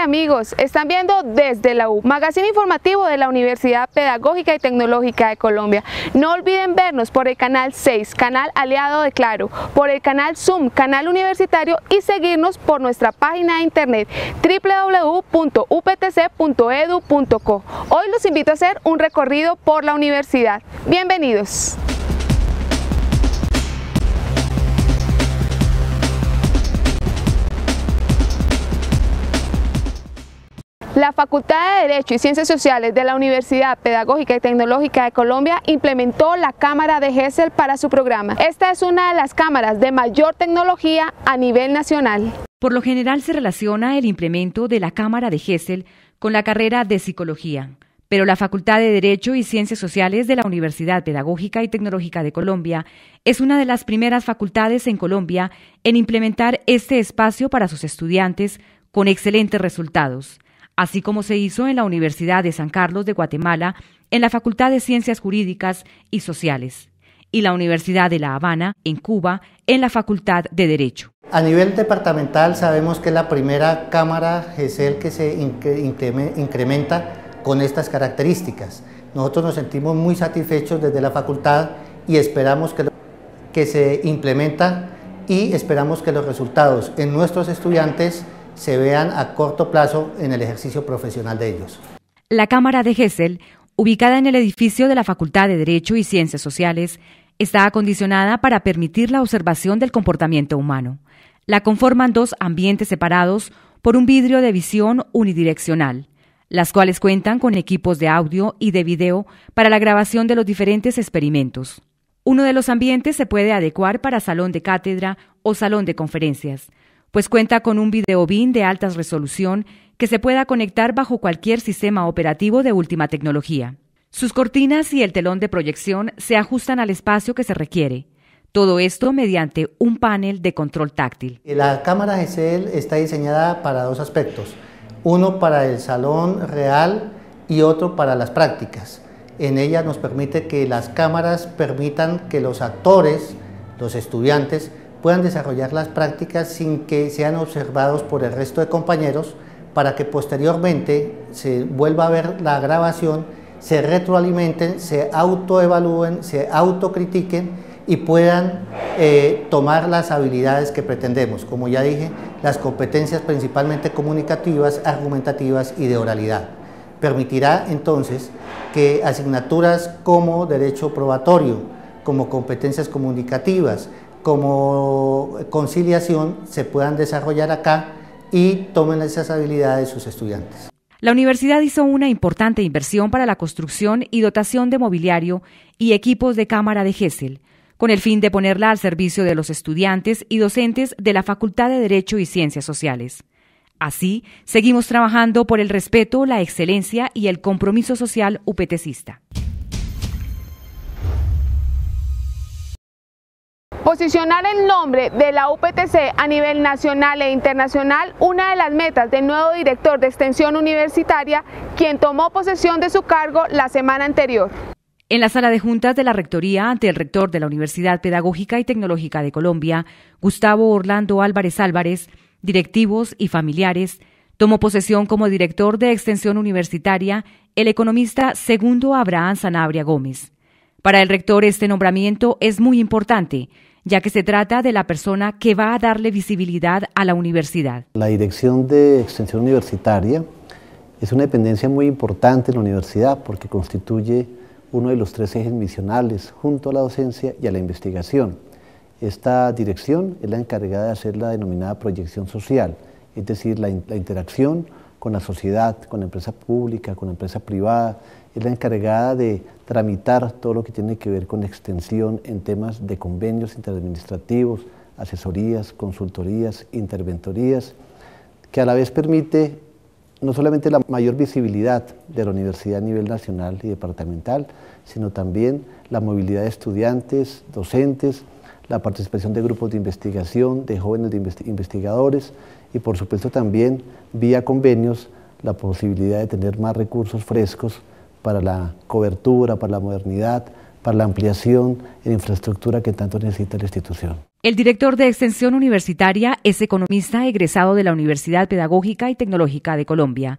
amigos, están viendo desde la U, Magazine Informativo de la Universidad Pedagógica y Tecnológica de Colombia. No olviden vernos por el canal 6, canal aliado de Claro, por el canal Zoom, canal universitario y seguirnos por nuestra página de internet www.uptc.edu.co. Hoy los invito a hacer un recorrido por la universidad. Bienvenidos. La Facultad de Derecho y Ciencias Sociales de la Universidad Pedagógica y Tecnológica de Colombia implementó la cámara de GESEL para su programa. Esta es una de las cámaras de mayor tecnología a nivel nacional. Por lo general se relaciona el implemento de la cámara de GESEL con la carrera de Psicología, pero la Facultad de Derecho y Ciencias Sociales de la Universidad Pedagógica y Tecnológica de Colombia es una de las primeras facultades en Colombia en implementar este espacio para sus estudiantes con excelentes resultados así como se hizo en la Universidad de San Carlos de Guatemala, en la Facultad de Ciencias Jurídicas y Sociales, y la Universidad de La Habana, en Cuba, en la Facultad de Derecho. A nivel departamental sabemos que la primera Cámara el que se incrementa con estas características. Nosotros nos sentimos muy satisfechos desde la facultad y esperamos que, que se implementa y esperamos que los resultados en nuestros estudiantes se vean a corto plazo en el ejercicio profesional de ellos. La Cámara de Hessel, ubicada en el edificio de la Facultad de Derecho y Ciencias Sociales, está acondicionada para permitir la observación del comportamiento humano. La conforman dos ambientes separados por un vidrio de visión unidireccional, las cuales cuentan con equipos de audio y de video para la grabación de los diferentes experimentos. Uno de los ambientes se puede adecuar para salón de cátedra o salón de conferencias, pues cuenta con un videobin de alta resolución que se pueda conectar bajo cualquier sistema operativo de última tecnología. Sus cortinas y el telón de proyección se ajustan al espacio que se requiere. Todo esto mediante un panel de control táctil. Eh, la cámara GCL está diseñada para dos aspectos, uno para el salón real y otro para las prácticas. En ella nos permite que las cámaras permitan que los actores, los estudiantes, puedan desarrollar las prácticas sin que sean observados por el resto de compañeros para que posteriormente se vuelva a ver la grabación, se retroalimenten, se autoevalúen, se autocritiquen y puedan eh, tomar las habilidades que pretendemos, como ya dije, las competencias principalmente comunicativas, argumentativas y de oralidad. Permitirá entonces que asignaturas como derecho probatorio, como competencias comunicativas, como conciliación se puedan desarrollar acá y tomen esas habilidades sus estudiantes. La universidad hizo una importante inversión para la construcción y dotación de mobiliario y equipos de cámara de GESEL, con el fin de ponerla al servicio de los estudiantes y docentes de la Facultad de Derecho y Ciencias Sociales. Así, seguimos trabajando por el respeto, la excelencia y el compromiso social upetecista. Posicionar el nombre de la UPTC a nivel nacional e internacional, una de las metas del nuevo director de extensión universitaria, quien tomó posesión de su cargo la semana anterior. En la sala de juntas de la Rectoría, ante el rector de la Universidad Pedagógica y Tecnológica de Colombia, Gustavo Orlando Álvarez Álvarez, directivos y familiares, tomó posesión como director de extensión universitaria el economista segundo Abraham Sanabria Gómez. Para el rector este nombramiento es muy importante, ya que se trata de la persona que va a darle visibilidad a la universidad. La Dirección de Extensión Universitaria es una dependencia muy importante en la universidad porque constituye uno de los tres ejes misionales junto a la docencia y a la investigación. Esta dirección es la encargada de hacer la denominada proyección social, es decir, la, la interacción con la sociedad, con la empresa pública, con la empresa privada. Es la encargada de tramitar todo lo que tiene que ver con extensión en temas de convenios interadministrativos, asesorías, consultorías, interventorías, que a la vez permite no solamente la mayor visibilidad de la universidad a nivel nacional y departamental, sino también la movilidad de estudiantes, docentes, la participación de grupos de investigación, de jóvenes investigadores, y por supuesto también vía convenios la posibilidad de tener más recursos frescos para la cobertura, para la modernidad, para la ampliación en infraestructura que tanto necesita la institución. El director de Extensión Universitaria es economista egresado de la Universidad Pedagógica y Tecnológica de Colombia.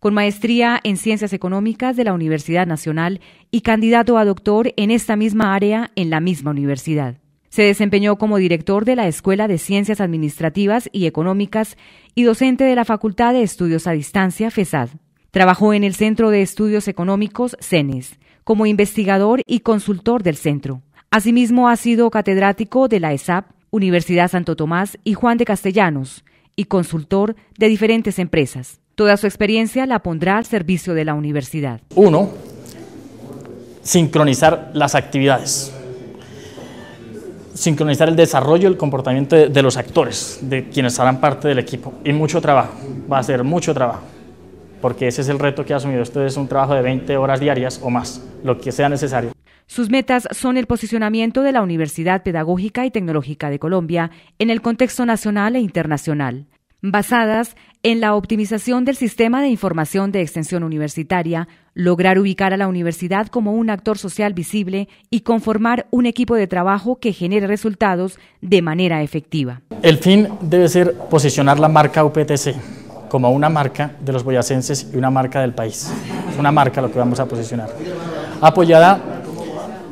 Con maestría en Ciencias Económicas de la Universidad Nacional y candidato a doctor en esta misma área en la misma universidad. Se desempeñó como director de la Escuela de Ciencias Administrativas y Económicas y docente de la Facultad de Estudios a Distancia, FESAD. Trabajó en el Centro de Estudios Económicos, CENES, como investigador y consultor del centro. Asimismo, ha sido catedrático de la ESAP, Universidad Santo Tomás y Juan de Castellanos, y consultor de diferentes empresas. Toda su experiencia la pondrá al servicio de la universidad. Uno, sincronizar las actividades sincronizar el desarrollo, y el comportamiento de, los actores, de quienes harán parte del equipo. Y mucho trabajo, va a ser mucho trabajo, porque ese es el reto que ha asumido. Esto es un trabajo de 20 horas diarias o más, lo que sea necesario. Sus metas son el posicionamiento de la Universidad Pedagógica y Tecnológica de Colombia en el contexto nacional e internacional basadas en la optimización del sistema de información de extensión universitaria, lograr ubicar a la universidad como un actor social visible y conformar un equipo de trabajo que genere resultados de manera efectiva. El fin debe ser posicionar la marca UPTC como una marca de los boyacenses y una marca del país. Una marca lo que vamos a posicionar. Apoyada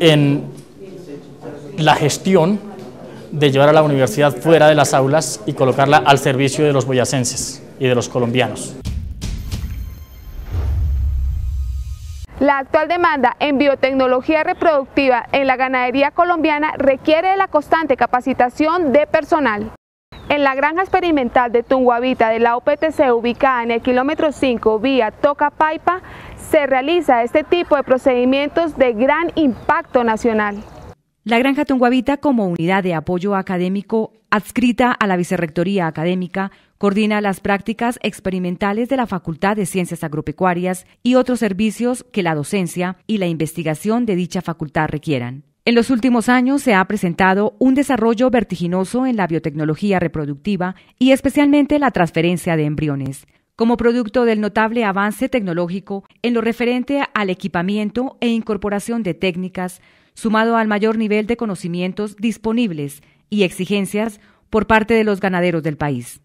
en la gestión de llevar a la universidad fuera de las aulas y colocarla al servicio de los boyacenses y de los colombianos. La actual demanda en biotecnología reproductiva en la ganadería colombiana requiere de la constante capacitación de personal. En la granja experimental de Tunguavita de la OPTC ubicada en el kilómetro 5 vía Toca Paipa se realiza este tipo de procedimientos de gran impacto nacional. La Granja Tunguavita, como unidad de apoyo académico adscrita a la Vicerrectoría Académica, coordina las prácticas experimentales de la Facultad de Ciencias Agropecuarias y otros servicios que la docencia y la investigación de dicha facultad requieran. En los últimos años se ha presentado un desarrollo vertiginoso en la biotecnología reproductiva y especialmente la transferencia de embriones como producto del notable avance tecnológico en lo referente al equipamiento e incorporación de técnicas, sumado al mayor nivel de conocimientos disponibles y exigencias por parte de los ganaderos del país.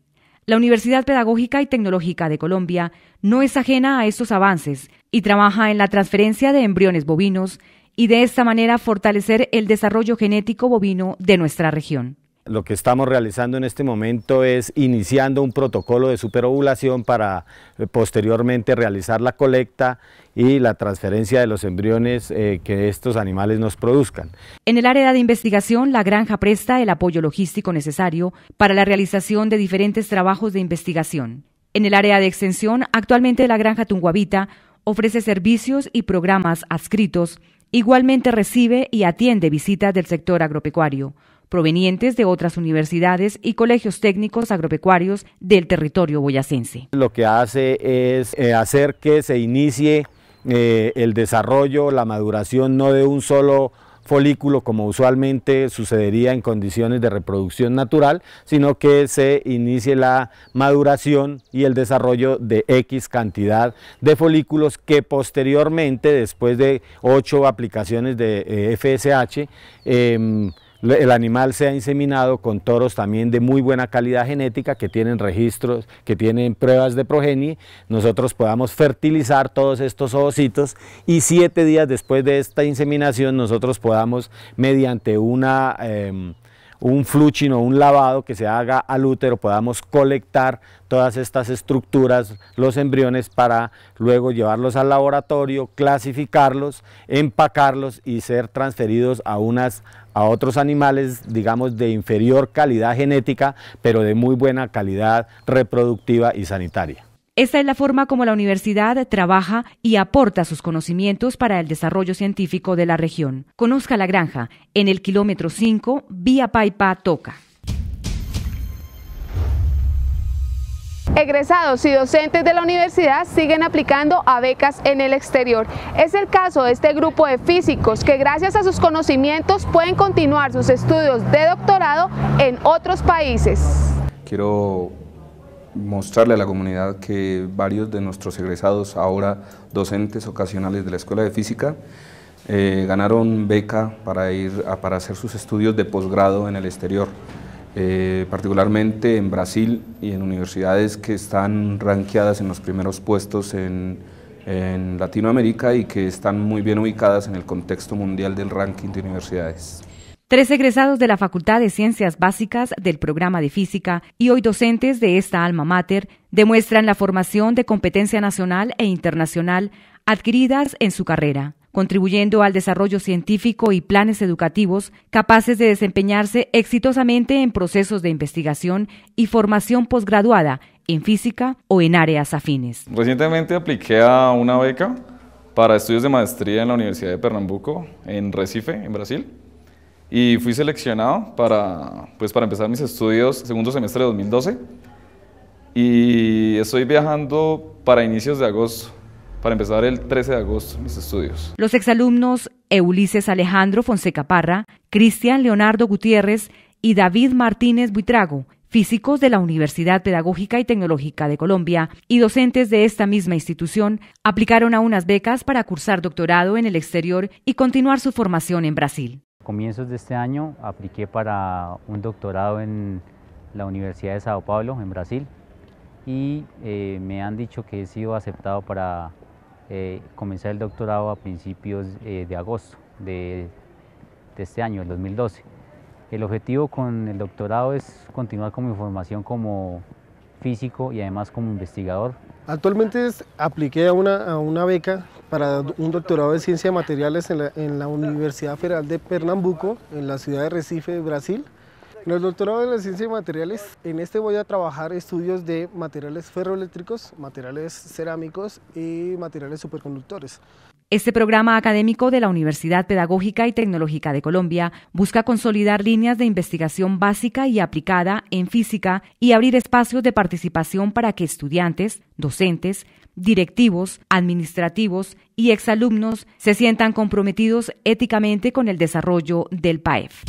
La Universidad Pedagógica y Tecnológica de Colombia no es ajena a estos avances y trabaja en la transferencia de embriones bovinos y de esta manera fortalecer el desarrollo genético bovino de nuestra región. Lo que estamos realizando en este momento es iniciando un protocolo de superovulación para eh, posteriormente realizar la colecta y la transferencia de los embriones eh, que estos animales nos produzcan. En el área de investigación, la granja presta el apoyo logístico necesario para la realización de diferentes trabajos de investigación. En el área de extensión, actualmente la granja Tunguavita ofrece servicios y programas adscritos, igualmente recibe y atiende visitas del sector agropecuario provenientes de otras universidades y colegios técnicos agropecuarios del territorio boyacense. Lo que hace es eh, hacer que se inicie eh, el desarrollo, la maduración no de un solo folículo como usualmente sucedería en condiciones de reproducción natural, sino que se inicie la maduración y el desarrollo de X cantidad de folículos que posteriormente, después de ocho aplicaciones de FSH, eh, el animal se ha inseminado con toros también de muy buena calidad genética, que tienen registros, que tienen pruebas de progenie, nosotros podamos fertilizar todos estos ovocitos y siete días después de esta inseminación nosotros podamos, mediante una, em, un fluching o un lavado que se haga al útero, podamos colectar todas estas estructuras, los embriones, para luego llevarlos al laboratorio, clasificarlos, empacarlos y ser transferidos a unas a otros animales, digamos, de inferior calidad genética, pero de muy buena calidad reproductiva y sanitaria. Esta es la forma como la universidad trabaja y aporta sus conocimientos para el desarrollo científico de la región. Conozca la granja en el kilómetro 5, vía Paipa Toca. Egresados y docentes de la universidad siguen aplicando a becas en el exterior. Es el caso de este grupo de físicos que gracias a sus conocimientos pueden continuar sus estudios de doctorado en otros países. Quiero mostrarle a la comunidad que varios de nuestros egresados, ahora docentes ocasionales de la Escuela de Física, eh, ganaron beca para, ir para hacer sus estudios de posgrado en el exterior. Eh, particularmente en Brasil y en universidades que están ranqueadas en los primeros puestos en, en Latinoamérica y que están muy bien ubicadas en el contexto mundial del ranking de universidades. Tres egresados de la Facultad de Ciencias Básicas del programa de Física y hoy docentes de esta alma mater demuestran la formación de competencia nacional e internacional adquiridas en su carrera contribuyendo al desarrollo científico y planes educativos capaces de desempeñarse exitosamente en procesos de investigación y formación posgraduada en física o en áreas afines. Recientemente apliqué a una beca para estudios de maestría en la Universidad de Pernambuco, en Recife, en Brasil, y fui seleccionado para, pues, para empezar mis estudios segundo semestre de 2012 y estoy viajando para inicios de agosto para empezar el 13 de agosto mis estudios. Los exalumnos Eulises Alejandro Fonseca Parra, Cristian Leonardo Gutiérrez y David Martínez Buitrago, físicos de la Universidad Pedagógica y Tecnológica de Colombia y docentes de esta misma institución, aplicaron a unas becas para cursar doctorado en el exterior y continuar su formación en Brasil. A comienzos de este año apliqué para un doctorado en la Universidad de Sao Paulo, en Brasil, y eh, me han dicho que he sido aceptado para eh, comencé el doctorado a principios eh, de agosto de, este año, el 2012. El objetivo con el doctorado es continuar con mi formación como físico y además como investigador. Actualmente apliqué a una, a una beca para un doctorado de ciencia de materiales en en la Universidad Federal de Pernambuco, en la ciudad de Recife, Brasil en el doctorado en la ciencia de materiales, en este voy a trabajar estudios de materiales ferroeléctricos, materiales cerámicos y materiales superconductores. Este programa académico de la Universidad Pedagógica y Tecnológica de Colombia busca consolidar líneas de investigación básica y aplicada en física y abrir espacios de participación para que estudiantes, docentes, directivos, administrativos y exalumnos se sientan comprometidos éticamente con el desarrollo del PAEF.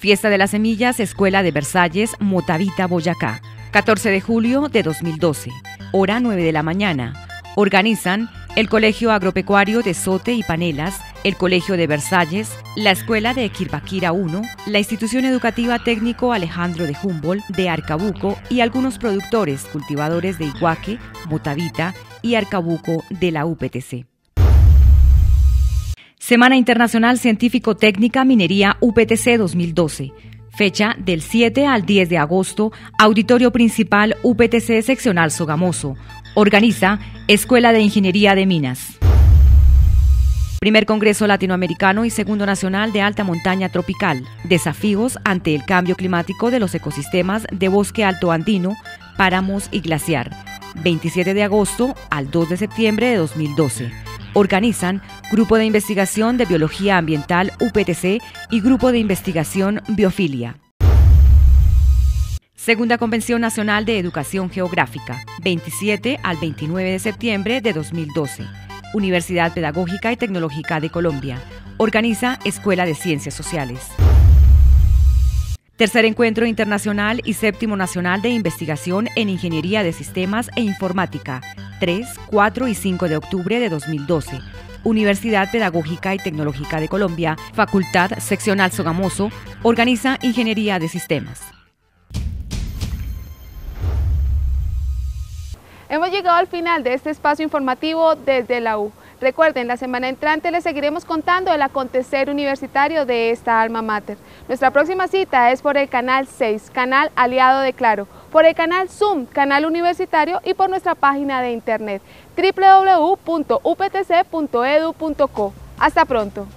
Fiesta de las Semillas, Escuela de Versalles, Motavita, Boyacá. 14 de julio de 2012, hora 9 de la mañana. Organizan el Colegio Agropecuario de Sote y Panelas, el Colegio de Versalles, la Escuela de Quirbaquira 1, la Institución Educativa Técnico Alejandro de Humboldt de Arcabuco y algunos productores cultivadores de Iguaque, Motavita y Arcabuco de la UPTC. Semana Internacional Científico-Técnica Minería UPTC 2012. Fecha del 7 al 10 de agosto, Auditorio Principal UPTC Seccional Sogamoso. Organiza Escuela de Ingeniería de Minas. Primer Congreso Latinoamericano y Segundo Nacional de Alta Montaña Tropical. Desafíos ante el cambio climático de los ecosistemas de bosque alto andino, páramos y glaciar. 27 de agosto al 2 de septiembre de 2012. Organizan Grupo de Investigación de Biología Ambiental UPTC y Grupo de Investigación Biofilia. Segunda Convención Nacional de Educación Geográfica, 27 al 29 de septiembre de 2012. Universidad Pedagógica y Tecnológica de Colombia. Organiza Escuela de Ciencias Sociales. Tercer Encuentro Internacional y Séptimo Nacional de Investigación en Ingeniería de Sistemas e Informática, 3, 4 y 5 de octubre de 2012. Universidad Pedagógica y Tecnológica de Colombia, Facultad Seccional Sogamoso, organiza Ingeniería de Sistemas. Hemos llegado al final de este espacio informativo desde la U. Recuerden, la semana entrante les seguiremos contando el acontecer universitario de esta alma mater. Nuestra próxima cita es por el canal 6, canal aliado de Claro, por el canal Zoom, canal universitario y por nuestra página de internet www.uptc.edu.co. Hasta pronto.